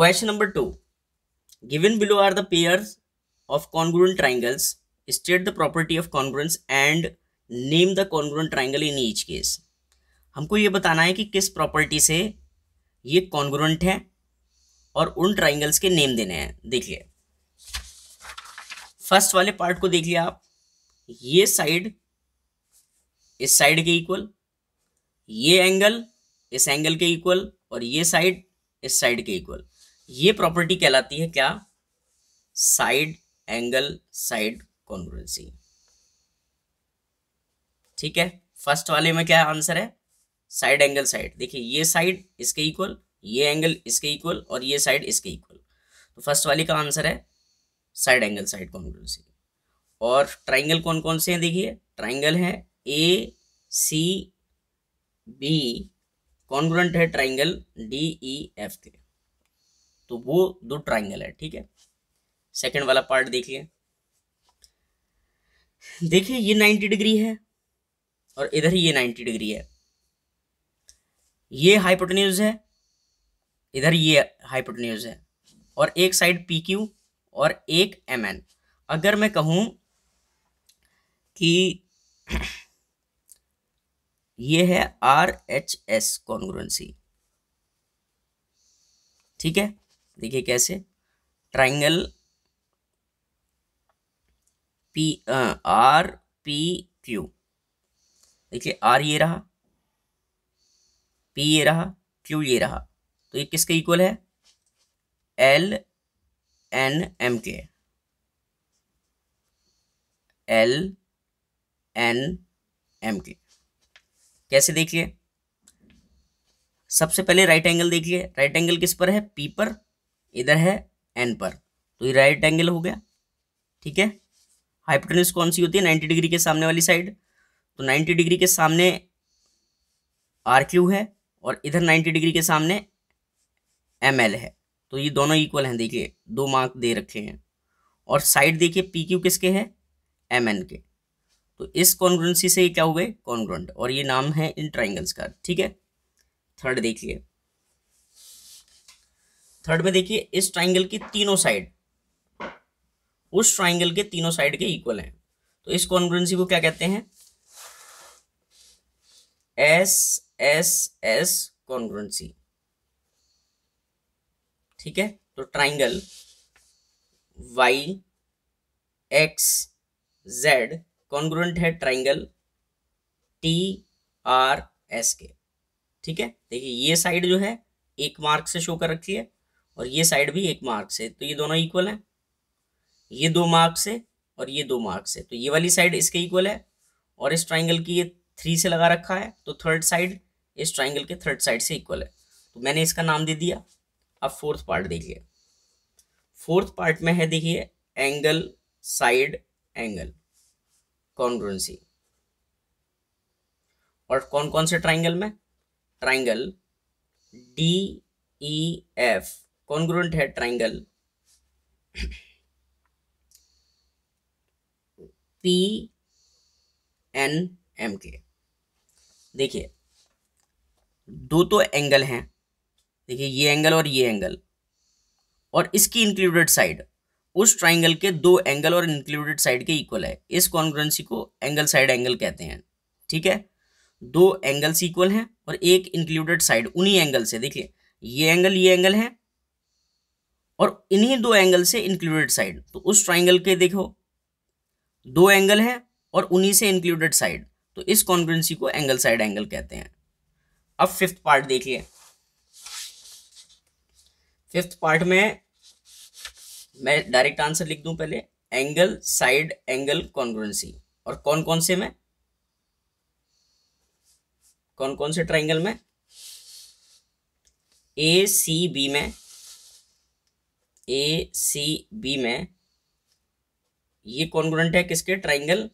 Question number 2. Given below are the pairs of congruent triangles. State the property of congruence and name the congruent triangle in each case. हमको ये बताना है कि किस property से ये कॉन्ग्रुएंट है और उन ट्राइंगल्स के नेम देने हैं देखिए फर्स्ट वाले पार्ट को देखिए आप ये साइड इस साइड के इक्वल ये एंगल इस एंगल के इक्वल और ये साइड इस साइड के इक्वल ये प्रॉपर्टी कहलाती है क्या साइड एंगल साइड कॉन्ग्रुएंसी ठीक है फर्स्ट वाले में क्या आंसर है साइड एंगल साइड देखिए ये साइड इसके इक्वल ये एंगल इसके इक्वल और ये साइड इसके इक्वल तो फर्स्ट वाले का आंसर है साइड एंगल साइड कॉन्ग्रुएंसी और ट्राइंगल कौन कौन से हैं देखिए ट्राइंगल है ए सी बी कॉन्ग्रुएंट है ट्राइंगल डी ई एफ के तो वो दो ट्राइंगल है ठीक है सेकेंड वाला पार्ट देखिए देखिए ये नाइन्टी डिग्री है और इधर ही ये नाइन्टी डिग्री है ये हाइपोटन्यूज है इधर ये हाइपोटन्यूज है और एक साइड पी क्यू और एक एम एन अगर मैं कहूँ कि ये है आर एच एस कॉन्ग्रुएंसी ठीक है देखिए कैसे triangle P R P Q देखिए आर ये रहा पी ये रहा क्यू ये रहा तो ये किसके इक्वल है एल एन एम के एल एन एम के कैसे देखिए सबसे पहले राइट एंगल देखिए राइट एंगल किस पर है पी पर इधर है एन पर तो ये राइट एंगल हो गया ठीक है हाइपोटेनस कौन सी होती है नाइन्टी डिग्री के सामने वाली साइड तो नाइन्टी डिग्री के सामने आर क्यू है और इधर नाइन्टी डिग्री के सामने एम एल है तो ये दोनों इक्वल हैं देखिए दो मार्क दे रखे हैं और साइड देखिए पी क्यू किसके हैं एम एन के तो इस कॉन्ग्रेंसी से ये क्या हो गए कॉन्ग्रेंट और ये नाम है इन ट्राइंगल्स का ठीक है थर्ड देखिए थर्ड में देखिए इस ट्राइंगल की तीनों साइड उस ट्राइंगल के तीनों साइड के इक्वल हैं तो इस कॉन्ग्रेंसी को क्या कहते हैं एस एस एस कॉन्ग्रेंसी ठीक है तो triangle Y X Z congruent है ट्राइंगल टी आर एस के ठीक है देखिए ये साइड जो है एक मार्क से शो कर रखी है और ये साइड भी एक मार्क से तो ये दोनों इक्वल हैं ये दो मार्क से और ये दो मार्क से तो ये वाली साइड इसके इक्वल है और इस ट्राइंगल की ये थ्री से लगा रखा है तो थर्ड साइड इस ट्राइंगल के थर्ड साइड से इक्वल है तो मैंने इसका नाम दे दिया अब फोर्थ पार्ट देखिए फोर्थ पार्ट में है देखिए एंगल साइड एंगल कॉन्ग्रुएंसी और कौन कौन से ट्राइंगल में triangle D E F congruent है ट्राइंगल पी एन एम के देखिए दो तो एंगल हैं देखिए ये एंगल और ये एंगल और इसकी इंक्लूडेड साइड उस ट्राइंगल के दो एंगल और इंक्लूडेड साइड के इक्वल है इस कॉन्ग्रेंसी को एंगल साइड एंगल कहते हैं ठीक है दो एंगल्स इक्वल हैं और एक इंक्लूडेड साइड उन्हीं एंगल से देखिए ये एंगल ये एंगल है और इन्हीं दो एंगल से इंक्लूडेड साइड तो उस ट्राइंगल के देखो दो एंगल हैं और उन्हीं से इंक्लूडेड साइड तो इस कॉन्ग्रेंसी को एंगल साइड एंगल कहते हैं अब फिफ्थ पार्ट देखिए फिफ्थ पार्ट में मैं डायरेक्ट आंसर लिख दूं पहले एंगल साइड एंगल कॉन्ग्रुएंसी और कौन कौन से में कौन कौन से ट्राइंगल में ए सी बी में ए सी बी में ये कॉन्ग्रुएंट है किसके ट्राइंगल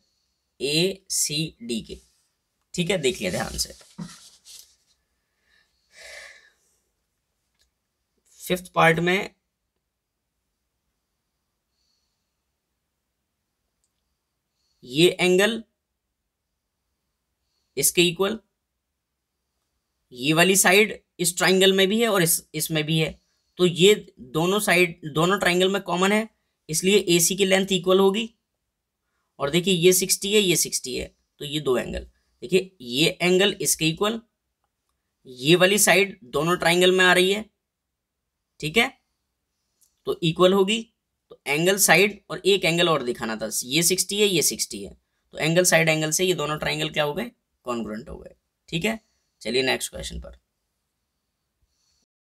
ए सी डी के ठीक है देखिए ध्यान से फिफ्थ पार्ट में ये एंगल इसके इक्वल ये वाली साइड इस ट्राइंगल में भी है और इस इसमें भी है तो ये दोनों साइड दोनों ट्राइंगल में कॉमन है इसलिए ए सी की लेंथ इक्वल होगी और देखिए ये सिक्सटी है ये सिक्सटी है तो ये दो एंगल देखिए ये एंगल इसके इक्वल ये वाली साइड दोनों ट्राइंगल में आ रही है ठीक है तो इक्वल होगी तो एंगल साइड और एक एंगल और दिखाना था ये सिक्सटी है ये सिक्सटी है तो एंगल साइड एंगल से ये दोनों ट्राइंगल क्या हो गए कॉन्ग्रेंट हो गए ठीक है चलिए नेक्स्ट क्वेश्चन पर